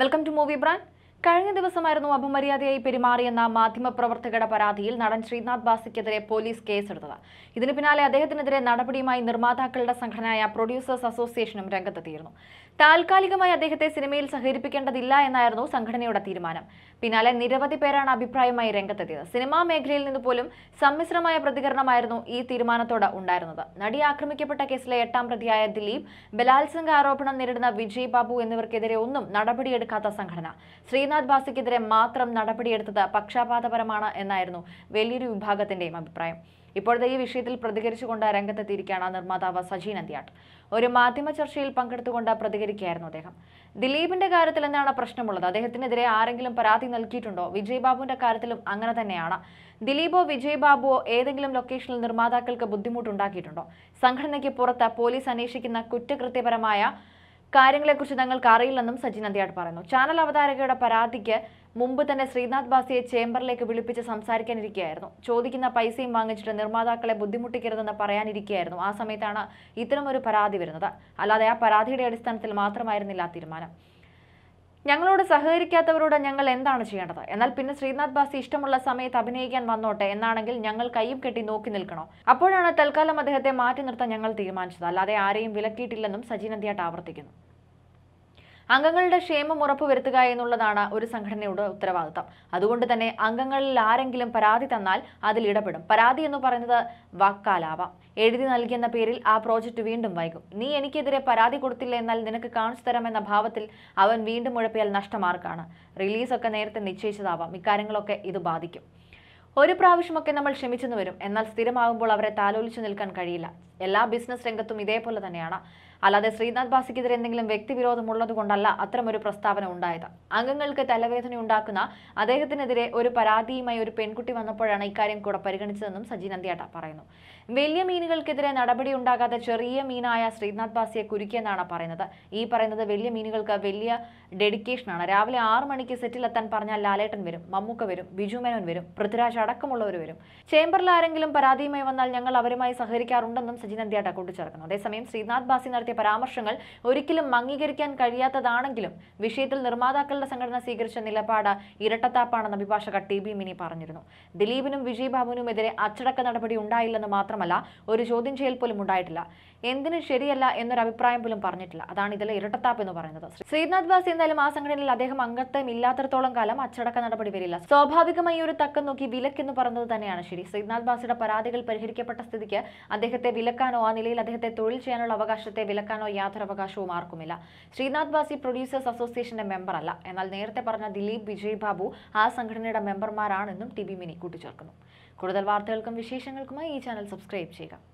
welcome to movie brand കഴിഞ്ഞ ദിവസമായിരുന്നു അപമര്യാദയായി പെരുമാറിയെന്ന മാധ്യമപ്രവർത്തകരുടെ പരാതിയിൽ നടൻ ശ്രീനാഥ് ബാസിക്കെതിരെ പോലീസ് കേസെടുത്തത് ഇതിന് പിന്നാലെ അദ്ദേഹത്തിനെതിരെ നടപടിയുമായി നിർമ്മാതാക്കളുടെ സംഘടനയായ പ്രൊഡ്യൂസേഴ്സ് അസോസിയേഷനും രംഗത്തെത്തിയിരുന്നു താൽക്കാലികമായി അദ്ദേഹത്തെ സിനിമയിൽ സഹകരിപ്പിക്കേണ്ടതില്ല എന്നായിരുന്നു സംഘടനയുടെ തീരുമാനം പിന്നാലെ നിരവധി പേരാണ് അഭിപ്രായമായി രംഗത്തെത്തിയത് സിനിമാ മേഖലയിൽ നിന്ന് പോലും സമ്മിശ്രമായ പ്രതികരണമായിരുന്നു ഈ തീരുമാനത്തോട് ഉണ്ടായിരുന്നത് നടി ആക്രമിക്കപ്പെട്ട കേസിലെ എട്ടാം പ്രതിയായ ദിലീപ് ബലാത്സംഗ ആരോപണം നേരിടുന്ന വിജയ് ബാബു എന്നിവർക്കെതിരെ ഒന്നും നടപടിയെടുക്കാത്ത സംഘടന ശ്രീ ശ്രീനാഥ് ബാസിക്കെതിരെ മാത്രം നടപടിയെടുത്തത് പക്ഷപാതപരമാണ് എന്നായിരുന്നു വലിയൊരു വിഭാഗത്തിന്റെയും അഭിപ്രായം ഇപ്പോഴത്തെ ഈ വിഷയത്തിൽ പ്രതികരിച്ചുകൊണ്ട് രംഗത്തെത്തിയിരിക്കുകയാണ് നിർമ്മാതാവ് സജി നന്ദ്യാട്ട് ഒരു മാധ്യമ ചർച്ചയിൽ പങ്കെടുത്തുകൊണ്ട് പ്രതികരിക്കുകയായിരുന്നു അദ്ദേഹം ദിലീപിന്റെ കാര്യത്തിൽ എന്താണ് പ്രശ്നമുള്ളത് അദ്ദേഹത്തിനെതിരെ ആരെങ്കിലും പരാതി നൽകിയിട്ടുണ്ടോ വിജയ് ബാബുവിന്റെ കാര്യത്തിലും അങ്ങനെ തന്നെയാണ് ദിലീപോ വിജയ് ബാബുവോ ഏതെങ്കിലും ലൊക്കേഷനിൽ നിർമ്മാതാക്കൾക്ക് ബുദ്ധിമുട്ടുണ്ടാക്കിയിട്ടുണ്ടോ സംഘടനയ്ക്ക് പുറത്ത് പോലീസ് അന്വേഷിക്കുന്ന കുറ്റകൃത്യപരമായ കാര്യങ്ങളെക്കുറിച്ച് തങ്ങൾക്ക് അറിയില്ലെന്നും സജിൻ അന്ത്യാട് പറയുന്നു ചാനൽ അവതാരകയുടെ പരാതിക്ക് മുമ്പ് തന്നെ ശ്രീനാഥ് ബാസിയെ ചേംബറിലേക്ക് വിളിപ്പിച്ച് സംസാരിക്കാനിരിക്കുകയായിരുന്നു ചോദിക്കുന്ന പൈസയും വാങ്ങിച്ചിട്ട് നിർമ്മാതാക്കളെ ബുദ്ധിമുട്ടിക്കരുതെന്ന് പറയാനിരിക്കുകയായിരുന്നു ആ സമയത്താണ് ഇത്തരമൊരു പരാതി വരുന്നത് അല്ലാതെ ആ പരാതിയുടെ അടിസ്ഥാനത്തിൽ മാത്രമായിരുന്നില്ല തീരുമാനം ഞങ്ങളോട് സഹകരിക്കാത്തവരോട് ഞങ്ങൾ എന്താണ് ചെയ്യേണ്ടത് എന്നാൽ പിന്നെ ശ്രീനാഥ് ബാസി ഇഷ്ടമുള്ള സമയത്ത് അഭിനയിക്കാൻ വന്നോട്ടെ എന്നാണെങ്കിൽ ഞങ്ങൾ കൈയും കെട്ടി നോക്കി നിൽക്കണോ അപ്പോഴാണ് തൽക്കാലം അദ്ദേഹത്തെ മാറ്റി നിർത്താൻ ഞങ്ങൾ തീരുമാനിച്ചത് അല്ലാതെ ആരെയും വിലക്കിയിട്ടില്ലെന്നും സജീനന്തിയാട്ട് ആവർത്തിക്കുന്നു അംഗങ്ങളുടെ ക്ഷേമം ഉറപ്പുവരുത്തുക എന്നുള്ളതാണ് ഒരു സംഘടനയുടെ ഉത്തരവാദിത്തം അതുകൊണ്ട് തന്നെ അംഗങ്ങളിൽ ആരെങ്കിലും പരാതി തന്നാൽ അതിൽ ഇടപെടും പരാതി എന്ന് പറയുന്നത് വാക്കാലാവാം എഴുതി നൽകിയെന്ന പേരിൽ ആ പ്രോജക്റ്റ് വീണ്ടും വൈകും നീ എനിക്കെതിരെ പരാതി കൊടുത്തില്ല എന്നാൽ നിനക്ക് കാണിച്ചു തരാമെന്ന ഭാവത്തിൽ അവൻ വീണ്ടും ഉഴപ്പിയാൽ നഷ്ടമാർക്കാണ് റിലീസൊക്കെ നേരത്തെ നിശ്ചയിച്ചതാവാം ഇക്കാര്യങ്ങളൊക്കെ ഇത് ബാധിക്കും ഒരു പ്രാവശ്യമൊക്കെ നമ്മൾ ക്ഷമിച്ചെന്ന് വരും എന്നാൽ സ്ഥിരമാകുമ്പോൾ അവരെ താലോലിച്ചു നിൽക്കാൻ കഴിയില്ല എല്ലാ ബിസിനസ് രംഗത്തും ഇതേപോലെ തന്നെയാണ് അല്ലാതെ ശ്രീനാഥ് ബാസിക്കെതിരെ എന്തെങ്കിലും വ്യക്തിവിരോധമുള്ളത് കൊണ്ടല്ല അത്തരമൊരു പ്രസ്താവന ഉണ്ടായത് അംഗങ്ങൾക്ക് തലവേദന ഉണ്ടാക്കുന്ന അദ്ദേഹത്തിനെതിരെ ഒരു പരാതിയുമായി ഒരു പെൺകുട്ടി വന്നപ്പോഴാണ് ഇക്കാര്യം കൂടെ പരിഗണിച്ചതെന്നും സജി നന്ദിയാട്ട പറയുന്നു വലിയ മീനുകൾക്കെതിരെ നടപടി ഉണ്ടാകാതെ ചെറിയ മീനായ ശ്രീനാഥ് ബാസിയെ കുരുക്കിയെന്നാണ് പറയുന്നത് ഈ പറയുന്നത് വലിയ മീനുകൾക്ക് വലിയ ഡെഡിക്കേഷനാണ് രാവിലെ ആറു മണിക്ക് സെറ്റിലെത്താൻ പറഞ്ഞാൽ ലാലേട്ടൻ വരും മമ്മൂക്ക വരും ബിജു മേനോൻ വരും പൃഥ്വിരാജ് അടക്കമുള്ളവർ വരും ചേംബറിൽ ആരെങ്കിലും പരാതിയുമായി വന്നാൽ ഞങ്ങൾ അവരുമായി സഹകരിക്കാറുണ്ടെന്നും സജി നന്ദിയാട്ട കൂട്ടിച്ചേർക്കുന്നു അതേസമയം ശ്രീനാഥ് ബാസി നടത്തിയ നടത്തിയ പരാമർശങ്ങൾ ഒരിക്കലും അംഗീകരിക്കാൻ കഴിയാത്തതാണെങ്കിലും വിഷയത്തിൽ നിർമ്മാതാക്കളുടെ സംഘടന സ്വീകരിച്ച നിലപാട് ഇരട്ടത്താപ്പാണെന്ന് അഭിഭാഷക ടി ബി മിനി പറഞ്ഞിരുന്നു ദിലീപിനും വിജയ് എതിരെ അച്ചടക്ക നടപടി ഉണ്ടായില്ലെന്ന് മാത്രമല്ല ഒരു ചോദ്യം ചെയ്യൽ പോലും ഉണ്ടായിട്ടില്ല എന്തിനും ശരിയല്ല എന്നൊരു അഭിപ്രായം പോലും പറഞ്ഞിട്ടില്ല അതാണ് ഇതിലെ ഇരട്ടത്താപ്പ് എന്ന് പറയുന്നത് ശ്രീനാഥ് ബാസ് എന്തായാലും ആ സംഘടനയിൽ അദ്ദേഹം അംഗത്വം ഇല്ലാത്തടത്തോളം കാലം അച്ചടക്ക നടപടി വരില്ല സ്വാഭാവികമായി ഒരു തക്കം നോക്കി വിലക്കെന്ന് പറഞ്ഞത് തന്നെയാണ് ശരി ശ്രീനാഥ് ബാസിയുടെ പരാതികൾ പരിഹരിക്കപ്പെട്ട സ്ഥിതിക്ക് അദ്ദേഹത്തെ വിലക്കാനോ ആ നിലയിൽ അദ്ദേഹത്തെ തൊഴിൽ ചെയ്യാനുള്ള അവകാശത്തെ വിലക്കാനോ യാതൊരു അവകാശവും ആർക്കുമില്ല ശ്രീനാഥ് ബാസി പ്രൊഡ്യൂസേഴ്സ് അസോസിയേഷന്റെ മെമ്പർ അല്ല എന്നാൽ നേരത്തെ പറഞ്ഞ ദിലീപ് വിജയ് ബാബു ആ സംഘടനയുടെ മെമ്പർമാരാണെന്നും ടി ബി മിനി കൂട്ടിച്ചേർക്കുന്നു കൂടുതൽ വാർത്തകൾക്കും വിശേഷങ്ങൾക്കുമായി ഈ ചാനൽ സബ്സ്ക്രൈബ് ചെയ്യുക